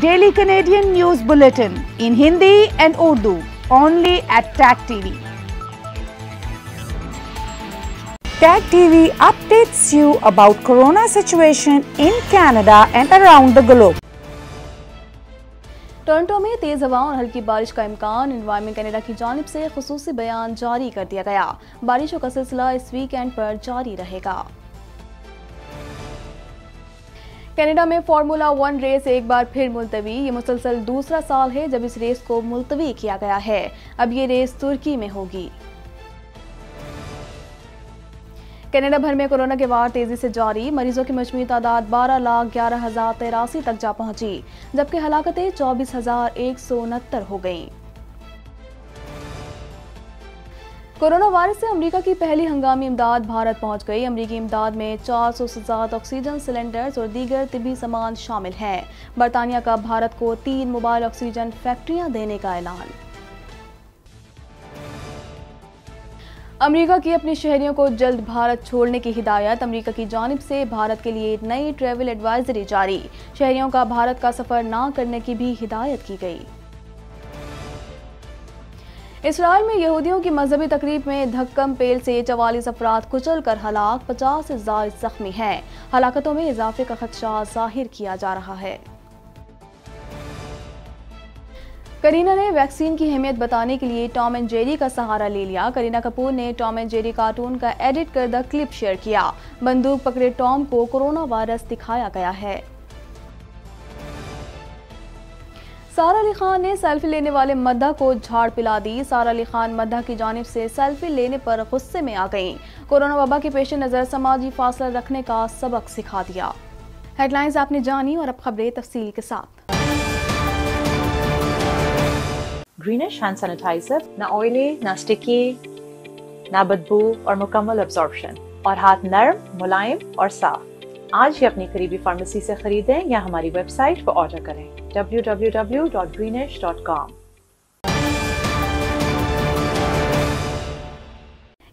Daily Canadian news bulletin in Hindi and Urdu only at Tag TV Tag TV updates you about corona situation in Canada and around the globe. Toronto में तेज हवाओं और हल्की बारिश का इम्कान इन्वायरमेंट कनेडा की जानब से खसूसी बयान जारी कर दिया गया बारिशों का सिलसिला इस वीकेंड पर जारी रहेगा कनाडा में फार्मूला वन रेस एक बार फिर मुलतवी ये मुसलसल दूसरा साल है जब इस रेस को मुलतवी किया गया है अब ये रेस तुर्की में होगी कनाडा भर में कोरोना के वार तेजी से जारी मरीजों की मजमू तादाद बारह लाख ग्यारह हजार तेरासी तक जा पहुंची जबकि हलाकतें चौबीस हजार एक सौ उनहत्तर हो गईं। कोरोना वायरस से अमेरिका की पहली हंगामी इमदाद भारत पहुंच गई अमेरिकी इमदाद में 400 से ज़्यादा ऑक्सीजन सिलेंडर्स और दीगर तिबी सामान शामिल है बरतानिया का भारत को तीन मोबाइल ऑक्सीजन फैक्ट्रियां देने का ऐलान अमेरिका की अपने शहरियों को जल्द भारत छोड़ने की हिदायत अमेरिका की जानब से भारत के लिए नई ट्रेवल एडवाइजरी जारी शहरियों का भारत का सफर ना करने की भी हिदायत की गई इसराइल में यहूदियों की मजहबी तकरीब में धक्कम पेल से चवालीस अफराद कुचल कर हलाक पचास से ज्यादा जख्मी हैं हलाकतों में इजाफे का खदशा जाहिर किया जा रहा है करीना ने वैक्सीन की अहमियत बताने के लिए टॉम एंड जेरी का सहारा ले लिया करीना कपूर ने टॉम एंड जेरी कार्टून का एडिट कर द क्लिप शेयर किया बंदूक पकड़े टॉम को कोरोना वायरस दिखाया गया है सारा अली खान ने सेल्फी लेने वाले मद्दा को झाड़ पिला दी सारा अली खान मद्दा की जानब से सेल्फी लेने पर गुस्से में आ गईं कोरोना वबा के पेश नज़र समाजी फासला रखने का सबक सिखा दिया हेडलाइंस आपने जानी और अब खबरें तफसील के साथ ग्रीनिश हैंड सैनिटाइजर ना ऑयली ना स्टिकी ना बदबू और मुकम्मल अब्जॉर्बशन और हाथ नरम मुलायम और साफ आज ही अपनी करीबी फार्मेसी से खरीदें या हमारी वेबसाइट पर ऑर्डर करें www.greenish.com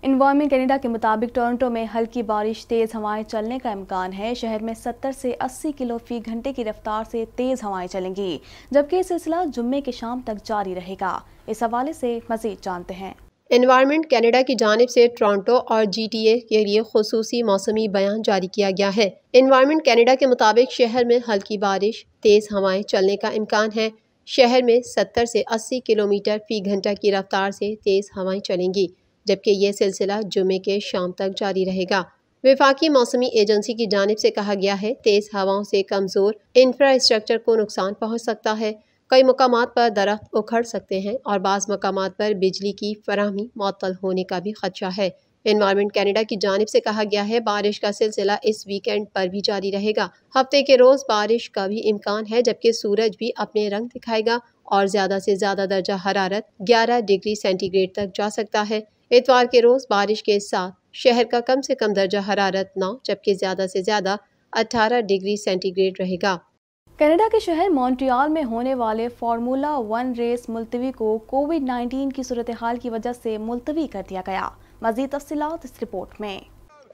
इन्वायरमेंट कनाडा के मुताबिक टोरंटो में हल्की बारिश तेज़ हवाएं चलने का इम्कान है शहर में 70 से 80 किलो फी घंटे की रफ्तार से तेज़ हवाएं चलेंगी जबकि ये सिलसिला जुम्मे की शाम तक जारी रहेगा इस हवाले से मजीद जानते हैं इन्वायरमेंट कनाडा की जानब से टोरंटो और जीटीए के लिए खसूस मौसमी बयान जारी किया गया है इन्वायरमेंट कनाडा के मुताबिक शहर में हल्की बारिश तेज़ हवाएं चलने का इम्कान है शहर में 70 से 80 किलोमीटर फी घंटा की रफ्तार से तेज़ हवाएं चलेंगी जबकि यह सिलसिला जुमे के शाम तक जारी रहेगा विफाकी मौसमी एजेंसी की जानब से कहा गया है तेज़ हवाओं से कमज़ोर इंफ्रास्ट्रक्चर को नुकसान पहुँच सकता है कई मकाम पर दरख्त उखड़ सकते हैं और बाज़ मकाम पर बिजली की फरहमी मअतल होने का भी खदशा है इन्वायरमेंट कैनेडा की जानब से कहा गया है बारिश का सिलसिला इस वीकेंड पर भी जारी रहेगा हफ्ते के रोज़ बारिश का भी इम्कान है जबकि सूरज भी अपने रंग दिखाएगा और ज़्यादा से ज़्यादा दर्जा हरारत 11 डिग्री सेंटीग्रेड तक जा सकता है इतवार के रोज़ बारिश के साथ शहर का कम से कम दर्जा हरारत नौ जबकि ज़्यादा से ज़्यादा अठारह डिग्री सेंटीग्रेड रहेगा कनाडा के शहर मॉन्ट्रियल में होने वाले फार्मूला वन रेस मुलतवी को कोविड 19 की सूरत हाल की वजह से मुलतवी कर दिया गया मजीद तफसीत इस रिपोर्ट में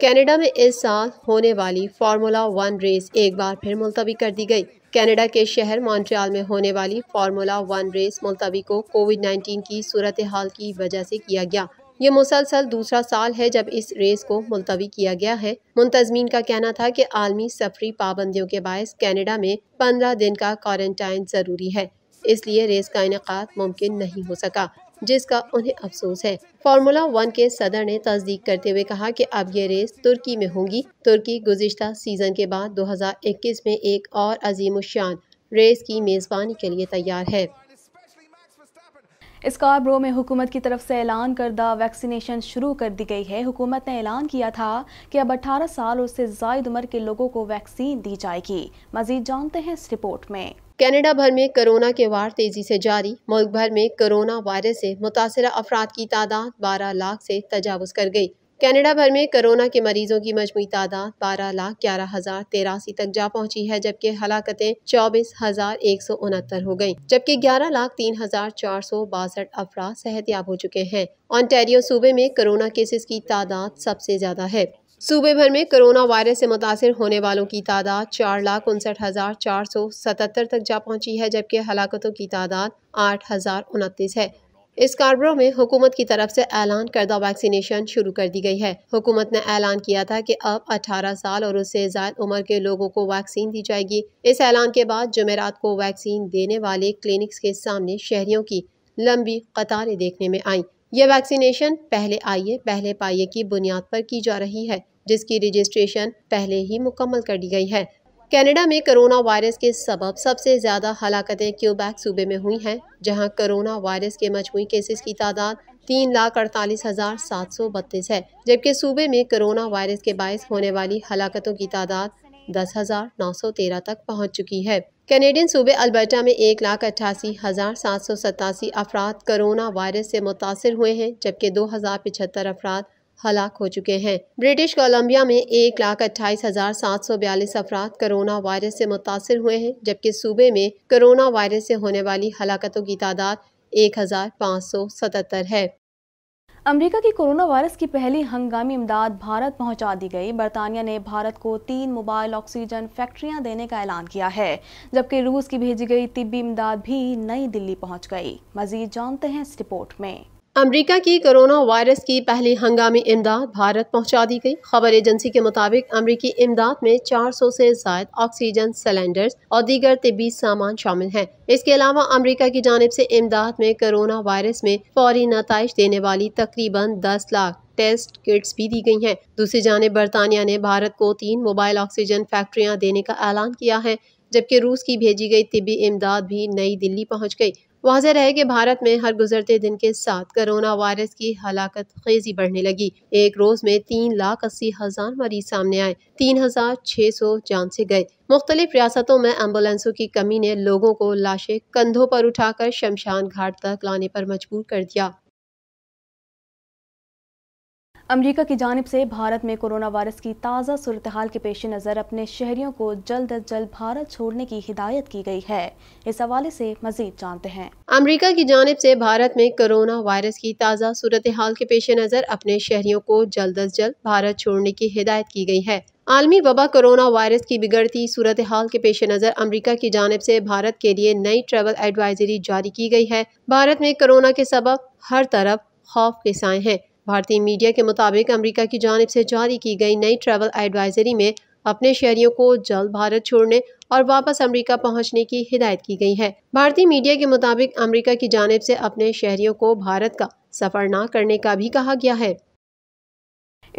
कनाडा में इस साल होने वाली फार्मूला वन रेस एक बार फिर मुलतवी कर दी गई कनाडा के शहर मॉन्ट्रियल में होने वाली फार्मूला वन रेस मुलतवी को कोविड 19 की सूरत हाल की वजह से किया गया ये मुसलसल दूसरा साल है जब इस रेस को मुलतवी किया गया है मुंतजमीन का कहना था कि आलमी सफरी पाबंदियों के बायस कैनेडा में पंद्रह दिन का क्वारंटाइन ज़रूरी है इसलिए रेस का इनका मुमकिन नहीं हो सका जिसका उन्हें अफसोस है फार्मूला वन के सदर ने तस्दीक करते हुए कहा कि अब ये रेस तुर्की में होगी तुर्की गुजशत सीजन के बाद 2021 में एक और अजीम शान रेस की मेज़बानी के लिए तैयार है स्कॉर्ब्रो में हुकूमत की तरफ से ऐलान करदा वैक्सीनेशन शुरू कर दी गई है हुकूमत ने ऐलान किया था कि अब 18 साल और उससे जायद उम्र के लोगों को वैक्सीन दी जाएगी मजीद जानते हैं इस रिपोर्ट में कनाडा भर में कोरोना के वार तेज़ी से जारी मुल्क भर में कोरोना वायरस से मुतासर अफराद की तादाद बारह लाख से तजावज़ कर गई कनाडा भर में कोरोना के मरीजों की मजमू तादाद बारह लाख ग्यारह हजार तेरासी तक जा पहुंची है जबकि हलाकतें चौबीस हजार एक सौ उनहत्तर हो गयी जबकि ग्यारह लाख तीन हजार चार सौ बासठ सेहत याब हो चुके हैं ऑनटेरियो सूबे में कोरोना केसेस की तादाद सबसे ज्यादा है सूबे भर में कोरोना वायरस से मुतासर होने वालों की तादाद चार लाख उनसठ हज़ार चार सौ सतहत्तर तक जा पहुंची है जबकि हलाकतों की तादाद आठ हज़ार उनतीस है इस कार्बरो में हुकूमत की तरफ से ऐलान करदा वैक्सीनेशन शुरू कर दी गई है हुकूमत ने ऐलान किया था कि अब 18 साल और उससे ज्यादा उम्र के लोगों को वैक्सीन दी जाएगी इस ऐलान के बाद जमेरात को वैक्सीन देने वाले क्लिनिक्स के सामने शहरियों की लंबी कतारें देखने में आईं यह वैक्सीनेशन पहले आइए पहले पाइए की बुनियाद पर की जा रही है जिसकी रजिस्ट्रेशन पहले ही मुकम्मल कर दी गई है कनाडा में कोरोना वायरस के सबब सबसे ज़्यादा हलाकतें क्यूबैक सूबे में हुई हैं जहां कोरोना वायरस के मजमू केसेस की तादाद तीन लाख अड़तालीस हज़ार सात सौ बत्तीस है जबकि सूबे में कोरोना वायरस के बायस होने वाली हलाकतों की तादाद दस हज़ार नौ सौ तेरह तक पहुंच चुकी है कैनेडियन सूबे अल्बर्टा में एक लाख अट्ठासी हज़ार सात सौ सतासी अफराद कोरोना वायरस से मुतासर हुए हैं जबकि दो हज़ार पिछहत्तर अफराद हलाक हो चुके हैं ब्रिटिश कोलंबिया में एक लाख अट्ठाईस हजार सात सौ बयालीस अफराद कोरोना वायरस से मुतासर हुए हैं जबकि सूबे में कोरोना वायरस से होने वाली हलाकतों की तादाद एक हजार पाँच सौ सतहत्तर है अमेरिका की कोरोना वायरस की पहली हंगामी इमदाद भारत पहुंचा दी गई बरतानिया ने भारत को तीन मोबाइल ऑक्सीजन फैक्ट्रियां देने का ऐलान किया है जबकि रूस की भेजी गई तिब्बी इमदाद भी नई दिल्ली पहुंच गई मजीद जानते हैं इस रिपोर्ट में अमेरिका की कोरोना वायरस की पहली हंगामी इमदाद भारत पहुंचा दी गई खबर एजेंसी के मुताबिक अमरीकी इमदाद में 400 से जायद ऑक्सीजन सिलेंडर्स और दीगर तबी सामान शामिल हैं इसके अलावा अमेरिका की जानब से इमदाद में कोरोना वायरस में फौरी नतज देने वाली तकरीबन 10 लाख टेस्ट किट्स भी दी गई हैं दूसरी जानब बरतानिया ने भारत को तीन मोबाइल ऑक्सीजन फैक्ट्रियाँ देने का ऐलान किया है जबकि रूस की भेजी गई तिबी इमदाद भी नई दिल्ली पहुँच गई वाजह रहे कि भारत में हर गुजरते दिन के साथ कोरोना वायरस की हलाकत खेजी बढ़ने लगी एक रोज में तीन लाख अस्सी हजार मरीज सामने आए तीन हजार छह सौ जान से गए मुख्तलिफ रियासतों में एम्बुलेंसों की कमी ने लोगों को लाशें कंधों पर उठाकर शमशान घाट तक लाने पर मजबूर कर दिया अमरीका की जानब से भारत में कोरोना वायरस की ताज़ा सूरत हाल के पेश नज़र अपने शहरियों को जल्द अज जल्द भारत छोड़ने की हिदायत की गई है इस हवाले से मजीद जानते हैं अमरीका की जानब से भारत में कोरोना वायरस की ताज़ा सूरत हाल के पेश नज़र अपने शहरियों को जल्द अज जल्द भारत छोड़ने की हिदायत की गई है आलमी वबा कोरोना वायरस की बिगड़ती सूरत हाल के पेश नज़र अमरीका की जानब से भारत के लिए नई ट्रेवल एडवाइजरी जारी की गई है भारत में कोरोना के सबब हर तरफ खौफ के साए हैं भारतीय मीडिया के मुताबिक अमरीका की जानब से जारी की गई नई ट्रैवल एडवाइजरी में अपने शहरियों को जल्द भारत छोड़ने और वापस अमेरिका पहुंचने की हिदायत की गई है भारतीय मीडिया के मुताबिक अमेरिका की जानब से अपने शहरियों को भारत का सफर न करने का भी कहा गया है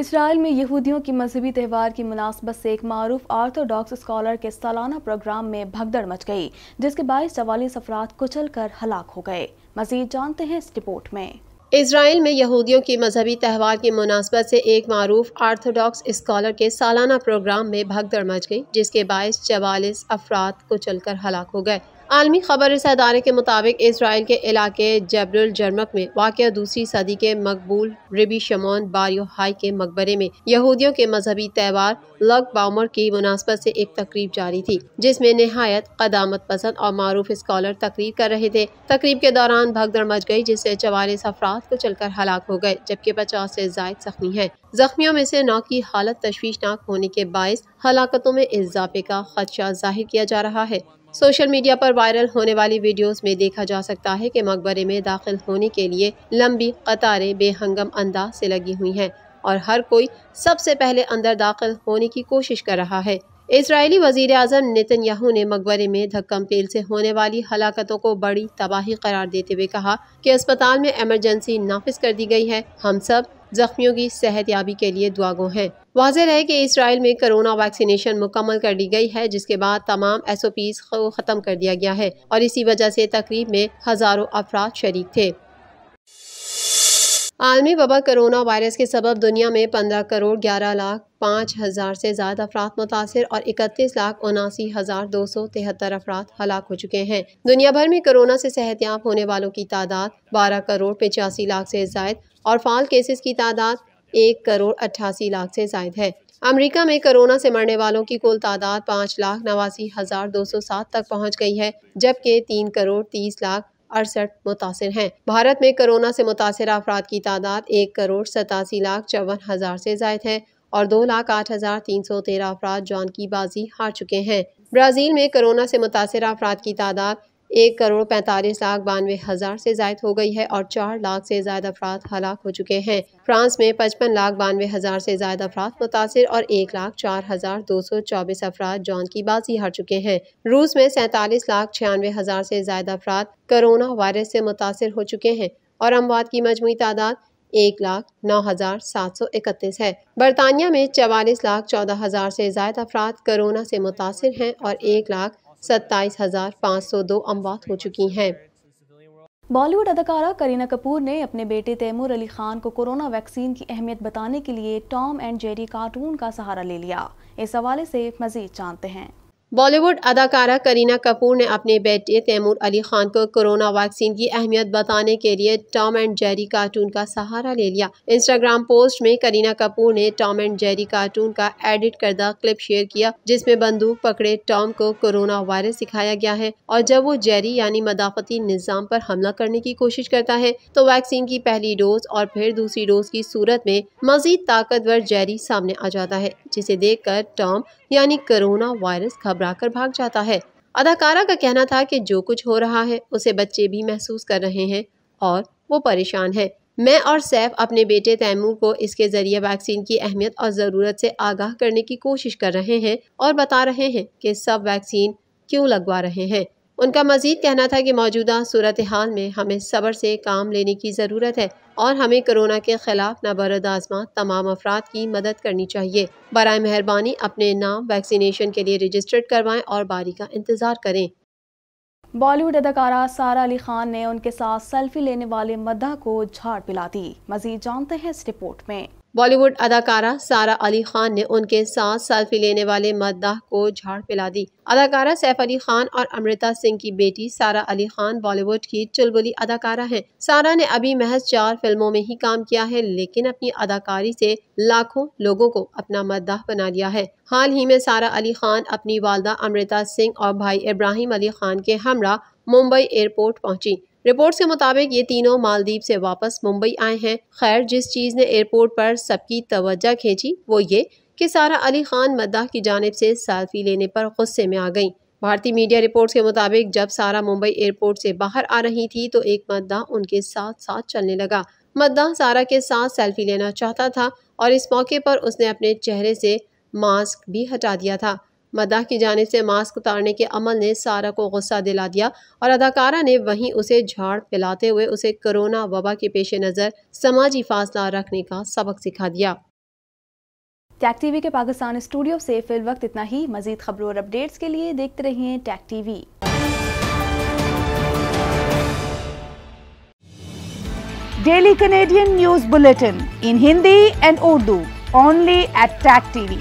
इसराइल में यहूदियों की मजहबी त्यौहार की मुनासबत से एक मरूफ आर्थोडॉक्स स्कॉलर के सालाना प्रोग्राम में भगदड़ मच गई जिसके बाईस चवालीस अफराद कुचल कर हलाक हो गए मजीद जानते हैं इस रिपोर्ट में इसराइल में यहूदियों की मजहबी त्यौहार की मुनासबत से एक मरूफ आर्थोडॉक्स स्कॉलर के सालाना प्रोग्राम में भगदड़ मच गई जिसके बायस चवालीस अफराद कुचल कर हलाक हो गए आलमी खबर अदारे के मुताबिक इसराइल के इलाके जबरल जर्मक में वाक़ दूसरी सदी के मकबूल रिबी शमोन बारियो हाई के मकबरे में यहूदियों के मजहबी त्यौहार लग बामर की मुनासबत से एक तकरीब जारी थी जिसमें नहायत कदामत पसंद और मरूफ स्कॉलर तकरीब कर रहे थे तकरीब के दौरान भगदड़ मच गई जिससे चवालीस अफराद को चलकर हलाक हो गए जबकि पचास से जायद जख्मी हैं जख्मियों में से नौ की हालत तशवीशनाक होने के बायस हलाकतों में इजाफे का खदशा जाहिर किया जा रहा है सोशल मीडिया पर वायरल होने वाली वीडियोस में देखा जा सकता है कि मकबरे में दाखिल होने के लिए लंबी कतारें बेहंगम अंदाज से लगी हुई हैं और हर कोई सबसे पहले अंदर दाखिल होने की कोशिश कर रहा है इसराइली वजीर अजम नितिन याहू ने मकबरे में धक्कम पेल से होने वाली हलाकतों को बड़ी तबाही करार देते हुए कहा कि अस्पताल में एमरजेंसी नाफिज कर दी गई है हम सब जख्मियों की सेहत याबी के लिए दुआगो हैं वाजह है कि इसराइल में कोरोना वैक्सीनेशन मुकम्मल कर दी गई है जिसके बाद तमाम एस ओ पीज को ख़त्म कर दिया गया है और इसी वजह से तकरीब में हज़ारों अफराद शरीक थे आलमी वबा करोना वायरस के सबब दुनिया में पंद्रह करोड़ ग्यारह लाख पाँच हज़ार से ज़्यादा अफराद मुतासर और इकतीस लाख उनासी हज़ार दो सौ तिहत्तर अफराद हलाक हो चुके हैं दुनिया भर में करोना से सेहतियाब होने वालों की तादाद बारह करोड़ पचासी लाख से जायद और फाल केसेस की तादाद एक करोड़ अट्ठासी लाख से जायद है अमेरिका में कोरोना से मरने वालों की कुल तादाद पाँच लाख नवासी हजार दो सौ सात तक पहुंच गई है जबकि तीन करोड़ तीस लाख अड़सठ मुतासर हैं भारत में कोरोना से मुतासर अफराद की तादाद एक करोड़ सतासी लाख चौवन हज़ार से जायद है और दो लाख आठ हज़ार तीन सौ तेरह अफराद जान की बाजी हार चुके हैं ब्राज़ील में कोरोना से मुतासर अफराद की तादाद एक करोड़ पैंतालीस लाख बानवे हज़ार से जायद हो गई है और चार लाख से ज्यादा अफराद हलाक हो चुके हैं फ्रांस में पचपन लाख बानवे हज़ार से ज्यादा अफराद मुतासर और एक लाख चार हज़ार दो सौ चौबीस अफराद जान की बाजी हार चुके हैं रूस में सैंतालीस लाख छियानवे हज़ार से ज्यादा अफराद कोरोना वायरस से मुतासर हो चुके हैं और अमवाद की मजमू तादाद एक लाख नौ हज़ार सात सौ इकतीस है बरतानिया में चवालीस लाख चौदह हज़ार से जायद अफराद कोरोना से मुतासर हैं और एक लाख सत्ताईस हजार पाँच सौ दो अमवात हो चुकी हैं बॉलीवुड अदाकारा करीना कपूर ने अपने बेटे तैमूर अली खान को कोरोना वैक्सीन की अहमियत बताने के लिए टॉम एंड जेरी कार्टून का सहारा ले लिया इस हवाले से मजीद जानते हैं बॉलीवुड अदाकारा करीना कपूर ने अपने बेटे तैमूर अली खान को कोरोना वैक्सीन की अहमियत बताने के लिए टॉम एंड जेरी कार्टून का सहारा ले लिया इंस्टाग्राम पोस्ट में करीना कपूर ने टॉम एंड जेरी कार्टून का एडिट करदा क्लिप शेयर किया जिसमें बंदूक पकड़े टॉम को कोरोना वायरस सिखाया गया है और जब वो जेरी यानी मदाफती निज़ाम पर हमला करने की कोशिश करता है तो वैक्सीन की पहली डोज और फिर दूसरी डोज की सूरत में मजीद ताकतवर जेरी सामने आ जाता है जिसे देख कर टॉम यानी कोरोना वायरस घबराकर भाग जाता है अदाकारा का कहना था कि जो कुछ हो रहा है उसे बच्चे भी महसूस कर रहे हैं और वो परेशान है मैं और सैफ अपने बेटे तैमूर को इसके ज़रिए वैक्सीन की अहमियत और ज़रूरत से आगाह करने की कोशिश कर रहे हैं और बता रहे हैं कि सब वैक्सीन क्यों लगवा रहे हैं उनका मजीद कहना था कि मौजूदा सूरत हाल में हमें सब्र से काम लेने की ज़रूरत है और हमें कोरोना के खिलाफ नबरद आजमा तमाम अफराद की मदद करनी चाहिए बर मेहरबानी अपने नाम वैक्सीनेशन के लिए रजिस्टर्ड करवाएं और बारी का इंतज़ार करें बॉलीवुड अदाकारा सारा अली खान ने उनके साथ सेल्फी लेने वाले मद्दा को झाड़ पिला दी मजीद जानते हैं इस रिपोर्ट में बॉलीवुड अदाकारा सारा अली खान ने उनके साथ सेल्फी लेने वाले मद्दाह को झाड़ पिला दी अदाकारा सैफ अली खान और अमृता सिंह की बेटी सारा अली खान बॉलीवुड की चुलबुली अदाकारा हैं। सारा ने अभी महज चार फिल्मों में ही काम किया है लेकिन अपनी अदाकारी से लाखों लोगों को अपना मद्दाह बना लिया है हाल ही में सारा अली खान अपनी वालदा अमृता सिंह और भाई इब्राहिम अली खान के हमरा मुंबई एयरपोर्ट पहुँची रिपोर्ट्स के मुताबिक ये तीनों मालदीव से वापस मुंबई आए हैं खैर जिस चीज़ ने एयरपोर्ट पर सबकी तवज्जो खींची वो ये कि सारा अली खान मद्दा की जानब से सेल्फी लेने पर गुस्से में आ गईं भारतीय मीडिया रिपोर्ट्स के मुताबिक जब सारा मुंबई एयरपोर्ट से बाहर आ रही थी तो एक मद्दा उनके साथ साथ चलने लगा मद्दा सारा के साथ सेल्फी लेना चाहता था और इस मौके पर उसने अपने चेहरे से मास्क भी हटा दिया था मदा की जाने से मास्क उतारने के अमल ने सारा को गुस्सा दिला दिया और अदाकारा ने वहीं उसे झाड़ पिलाते हुए उसे कोरोना वबा के पेश नज़र समाजी फासला रखने का सबक सिखा दिया टैक टीवी के पाकिस्तान स्टूडियो से फिल वक्त इतना ही मजीद खबरों और अपडेट्स के लिए देखते रहिए Tag TV daily Canadian news bulletin in Hindi and Urdu only at Tag TV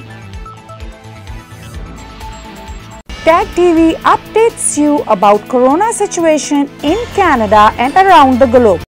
Tag TV updates you about corona situation in Canada and around the globe.